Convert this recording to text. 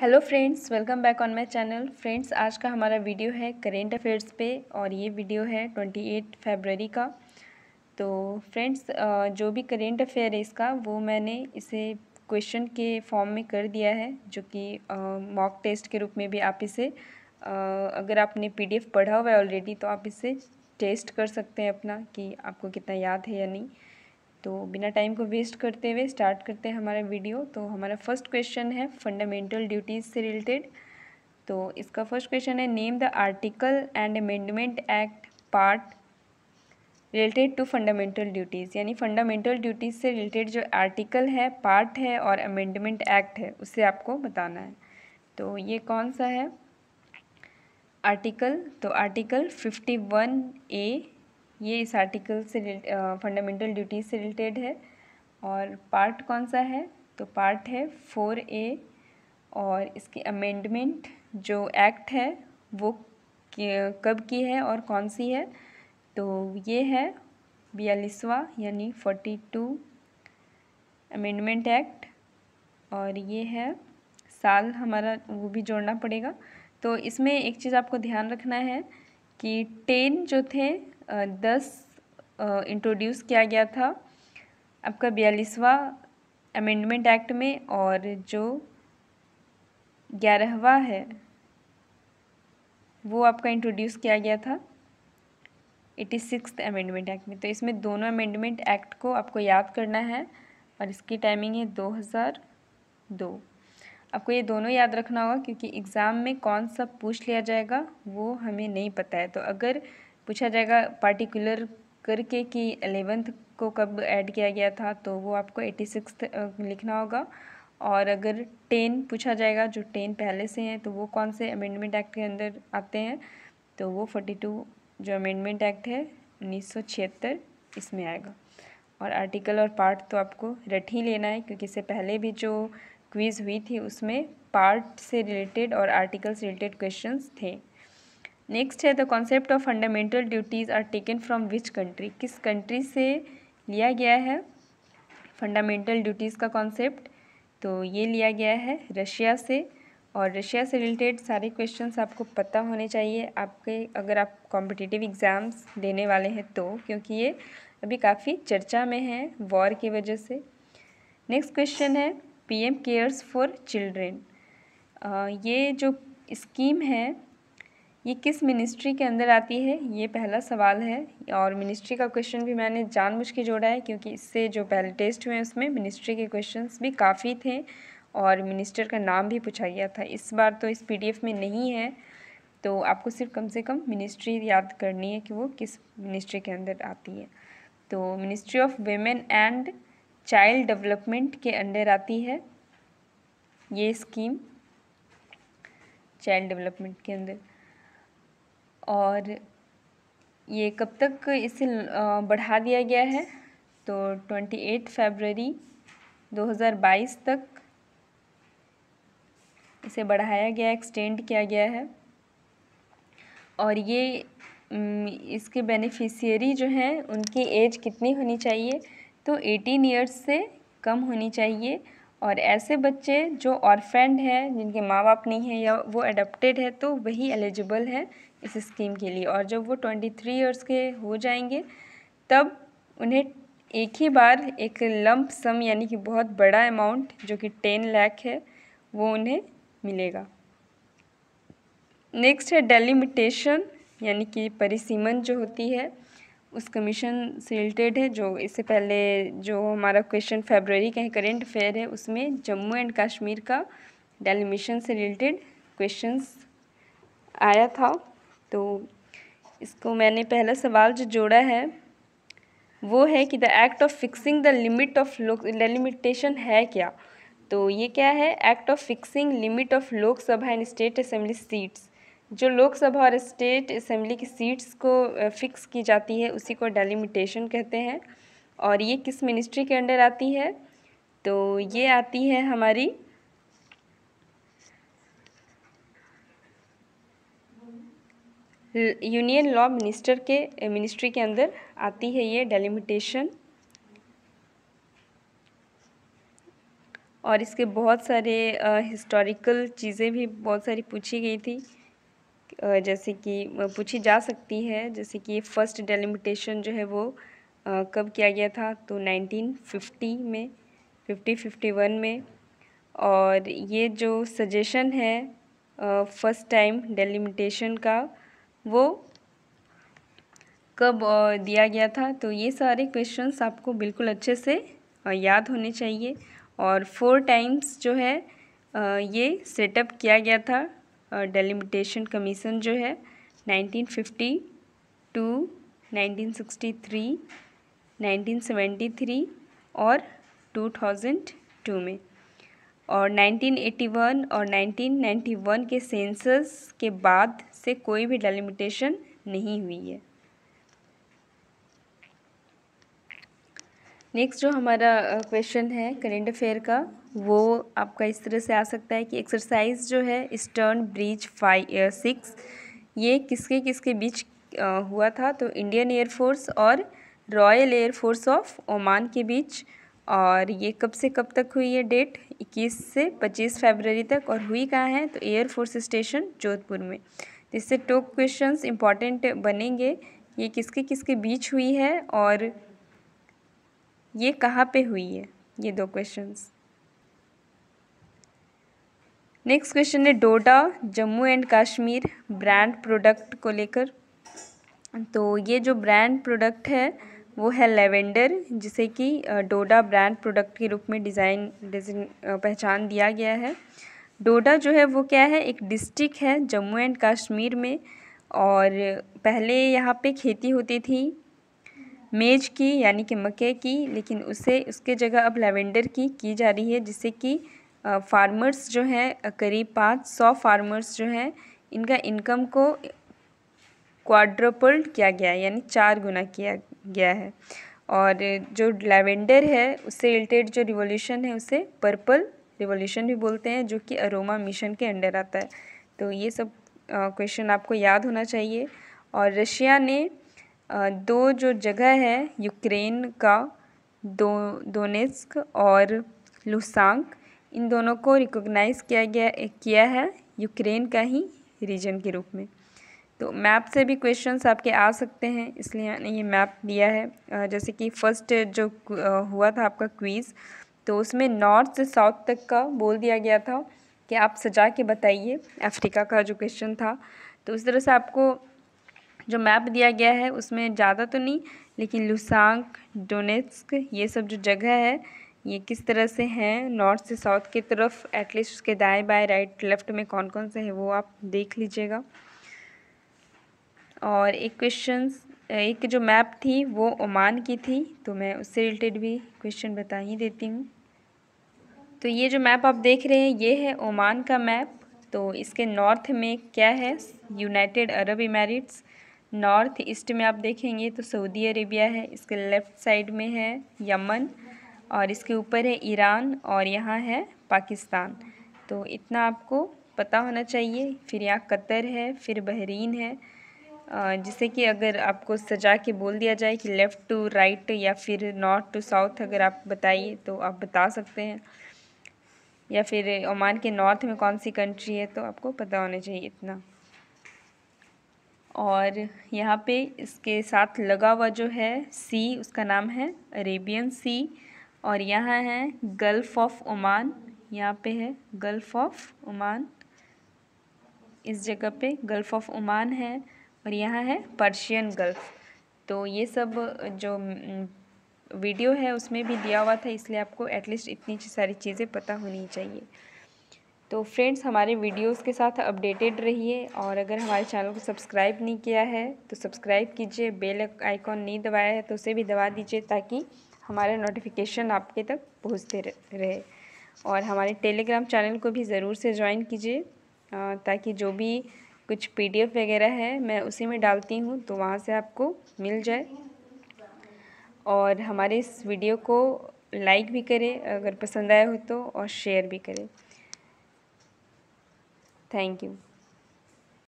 hello friends welcome back on my channel friends आज का हमारा वीडियो है करेंट अफेयर्स पे और ये वीडियो है ट्वेंटी एट फेबररी का तो फ्रेंड्स जो भी करेंट अफेयर है इसका वो मैंने इसे क्वेश्चन के फॉर्म में कर दिया है जो कि मॉक टेस्ट के रूप में भी आप इसे अगर आपने पीडीएफ पढ़ा हुआ है ऑलरेडी तो आप इसे टेस्ट कर सकते हैं अपना कि आपको कितना याद है या नहीं तो बिना टाइम को वेस्ट करते हुए स्टार्ट करते हैं हमारा वीडियो तो हमारा फर्स्ट क्वेश्चन है फंडामेंटल ड्यूटीज़ से रिलेटेड तो इसका फर्स्ट क्वेश्चन है name the article and amendment act part related to fundamental duties यानी फंडामेंटल ड्यूटीज़ से रिलेटेड जो आर्टिकल है पार्ट है और अमेंडमेंट एक्ट है उसे आपको बताना है तो ये कौन सा है आर्टिकल तो आर्टिकल फिफ्टी वन ए ये इस आर्टिकल से फंडामेंटल ड्यूटीज से रिलेटेड है और पार्ट कौन सा है तो पार्ट है फोर ए और इसकी अमेंडमेंट जो एक्ट है वो कब की है और कौन सी है तो ये है बयालीसवा यानी फोर्टी टू अमेंडमेंट एक्ट और ये है साल हमारा वो भी जोड़ना पड़ेगा तो इसमें एक चीज़ आपको ध्यान रखना है कि टेन जो थे दस इंट्रोड्यूस किया गया था आपका बयालीसवा अमेंडमेंट एक्ट में और जो ग्यारहवा है वो आपका इंट्रोड्यूस किया गया था एटी सिक्स अमेंडमेंट एक्ट में तो इसमें दोनों अमेंडमेंट एक्ट को आपको याद करना है और इसकी टाइमिंग है दो हज़ार दो आपको ये दोनों याद रखना होगा क्योंकि एग्ज़ाम में कौन सा पूछ लिया जाएगा वो हमें नहीं पता है तो अगर पूछा जाएगा पार्टिकुलर करके कि एलेवेंथ को कब ऐड किया गया था तो वो आपको एटी सिक्स लिखना होगा और अगर टेन पूछा जाएगा जो टेन पहले से हैं तो वो कौन से अमेंडमेंट एक्ट के अंदर आते हैं तो वो फोर्टी टू जो अमेंडमेंट एक्ट है उन्नीस सौ छिहत्तर इसमें आएगा और आर्टिकल और पार्ट तो आपको रट ही लेना है क्योंकि इससे पहले भी जो क्विज़ हुई थी उसमें पार्ट से रिलेटेड और आर्टिकल से रिलेटेड क्वेश्चन थे नेक्स्ट है the concept of fundamental duties are taken from which country किस कंट्री से लिया गया है फंडामेंटल ड्यूटीज़ का कॉन्सेप्ट तो ये लिया गया है रशिया से और रशिया से रिलेटेड सारे क्वेश्चंस आपको पता होने चाहिए आपके अगर आप कॉम्पिटिटिव एग्ज़ाम्स देने वाले हैं तो क्योंकि ये अभी काफ़ी चर्चा में है वॉर की वजह से नेक्स्ट क्वेश्चन है पीएम केयर्स फॉर चिल्ड्रेन ये जो स्कीम है ये किस मिनिस्ट्री के अंदर आती है ये पहला सवाल है और मिनिस्ट्री का क्वेश्चन भी मैंने जानबूझ के जोड़ा है क्योंकि इससे जो पहले टेस्ट हुए उसमें मिनिस्ट्री के क्वेश्चंस भी काफ़ी थे और मिनिस्टर का नाम भी पूछा गया था इस बार तो इस पीडीएफ में नहीं है तो आपको सिर्फ कम से कम मिनिस्ट्री याद करनी है कि वो किस मिनिस्ट्री के अंदर आती है तो ministry of women and child development के अंडर आती है ये स्कीम चाइल्ड डेवलपमेंट के अंदर और ये कब तक इसे बढ़ा दिया गया है तो ट्वेंटी एट फरवरी 2022 तक इसे बढ़ाया गया एक्सटेंड किया गया है और ये इसके बेनिफिशियरी जो हैं उनकी एज कितनी होनी चाहिए तो 18 इयर्स से कम होनी चाहिए और ऐसे बच्चे जो ऑर्फेंड हैं जिनके माँ बाप नहीं हैं या वो एडप्टेड है तो वही एलिजिबल है इस स्कीम के लिए और जब वो ट्वेंटी थ्री ईयर्स के हो जाएंगे तब उन्हें एक ही बार एक लम्प सम यानी कि बहुत बड़ा अमाउंट जो कि टेन लाख है वो उन्हें मिलेगा नेक्स्ट है डेलिमिटेशन यानी कि परिसीमन जो होती है उस कमीशन से रिलेटेड है जो इससे पहले जो हमारा क्वेश्चन फेबररी का करेंट अफेयर है उसमें जम्मू एंड कश्मीर का डेलिमिशन से रिलेटेड क्वेश्चंस आया था तो इसको मैंने पहला सवाल जो जोड़ा है वो है कि the act of fixing the limit of Lok limitation है क्या तो ये क्या है act of fixing limit of Lok Sabha and state assembly seats जो लोकसभा और स्टेट असेंबली की सीट्स को फिक्स की जाती है उसी को डेलिमिटेशन कहते हैं और ये किस मिनिस्ट्री के अंडर आती है तो ये आती है हमारी यूनियन लॉ मिनिस्टर के मिनिस्ट्री eh, के अंदर आती है ये डेलिमिटेशन और इसके बहुत सारे हिस्टोरिकल eh, चीज़ें भी बहुत सारी पूछी गई थी eh, जैसे कि पूछी जा सकती है जैसे कि फ़र्स्ट डेलिमिटेशन जो है वो कब किया गया था तो 1950 में 50 51 में और ये जो सजेशन है फर्स्ट टाइम डेलिमिटेशन का वो कब दिया गया था तो ये सारे क्वेश्चंस आपको बिल्कुल अच्छे से याद होने चाहिए और फोर टाइम्स जो है ये सेटअप किया गया था डेलिमिटेशन कमीशन जो है 1952, टू 1963, 1973 और 2002 में और 1981 और 1991 के सेंसस के बाद से कोई भी डेलिमिटेशन नहीं हुई है नेक्स्ट जो हमारा क्वेश्चन है करेंट अफेयर का वो आपका इस तरह से आ सकता है कि एक्सरसाइज जो है स्टर्न ब्रिज फाइव सिक्स ये किसके किसके बीच हुआ था तो इंडियन एयरफोर्स और रॉयल एयरफोर्स ऑफ ओमान के बीच और ये कब से कब तक हुई है डेट 21 से 25 फरवरी तक और हुई कहाँ है तो एयरफोर्स स्टेशन जोधपुर में जिससे टोक क्वेश्चंस इम्पॉर्टेंट बनेंगे ये किसके किसके बीच हुई है और ये कहाँ पे हुई है ये दो क्वेश्चंस नेक्स्ट क्वेश्चन है Doda Jammu and Kashmir brand product को लेकर तो ये जो ब्रांड प्रोडक्ट है वो है लेवेंडर जिसे कि डोडा ब्रांड प्रोडक्ट के रूप में डिज़ाइन पहचान दिया गया है डोडा जो है वो क्या है एक डिस्ट्रिक्ट है जम्मू एंड कश्मीर में और पहले यहाँ पे खेती होती थी मेज की यानी कि मक्के की लेकिन उसे उसके जगह अब लेवेंडर की की जा रही है जिससे कि फार्मर्स जो हैं करीब पाँच सौ फार्मर्स जो हैं इनका इनकम को क्वाड्रपल किया गया है यानी चार गुना किया गया है और जो लेवेंडर है उससे रिलेटेड जो रिवोल्यूशन है उसे पर्पल रिवोल्यूशन भी बोलते हैं जो कि अरोमा मिशन के अंडर आता है तो ये सब क्वेश्चन आपको याद होना चाहिए और रशिया ने दो जो जगह है यूक्रेन का दो दोनेस्क और लुसांक इन दोनों को रिकॉग्नाइज किया गया किया है यूक्रेन का ही रीजन के रूप में तो मैप से भी क्वेश्चंस आपके आ सकते हैं इसलिए मैंने ये मैप दिया है जैसे कि फर्स्ट जो हुआ था आपका क्वीज़ तो उसमें नॉर्थ से साउथ तक का बोल दिया गया था कि आप सजा के बताइए अफ्रीका का जो क्वेश्चन था तो उस तरह से आपको जो मैप दिया गया है उसमें ज़्यादा तो नहीं लेकिन लुसांक डोनेट्सक ये सब जो जगह है ये किस तरह से हैं नॉर्थ से साउथ की तरफ एटलीस्ट उसके दाएं बाएं राइट लेफ्ट में कौन कौन से है वो आप देख लीजिएगा और एक क्वेश्चन एक जो मैप थी वो ओमान की थी तो मैं उससे रिलेटेड भी क्वेश्चन बता ही देती हूँ तो ये जो मैप आप देख रहे हैं ये है ओमान का मैप तो इसके नॉर्थ में क्या है United Arab Emirates north east में आप देखेंगे तो सऊदी अरेबिया है इसके लेफ़्ट साइड में है यमन और इसके ऊपर है ईरान और यहाँ है पाकिस्तान तो इतना आपको पता होना चाहिए फिर यहाँ कतर है फिर बहरीन है जिसे कि अगर आपको सजा के बोल दिया जाए कि लेफ़्ट टू राइट या फिर नॉर्थ टू साउथ अगर आप बताइए तो आप बता सकते हैं या फिर ओमान के नॉर्थ में कौन सी कंट्री है तो आपको पता होना चाहिए इतना और यहाँ पे इसके साथ लगा हुआ जो है सी उसका नाम है अरेबियन सी और यहाँ है गल्फ़ ऑफ ओमान यहाँ पे है गल्फ़ ऑफ ओमान इस जगह पे गल्फ़ ऑफ ओमान है और यहाँ है पर्शियन गल्फ़ तो ये सब जो वीडियो है उसमें भी दिया हुआ था इसलिए आपको एटलीस्ट इतनी सारी चीज़ें पता होनी चाहिए तो फ्रेंड्स हमारे वीडियोस के साथ अपडेटेड रहिए और अगर हमारे चैनल को सब्सक्राइब नहीं किया है तो सब्सक्राइब कीजिए बेल आइकॉन नहीं दबाया है तो उसे भी दबा दीजिए ताकि हमारा नोटिफिकेशन आपके तक पहुंचते रहे और हमारे टेलीग्राम चैनल को भी ज़रूर से ज्वाइन कीजिए ताकि जो भी कुछ पीडीएफ वगैरह है मैं उसी में डालती हूँ तो वहाँ से आपको मिल जाए और हमारे इस वीडियो को लाइक भी करें अगर पसंद आया हो तो और शेयर भी करें थैंक यू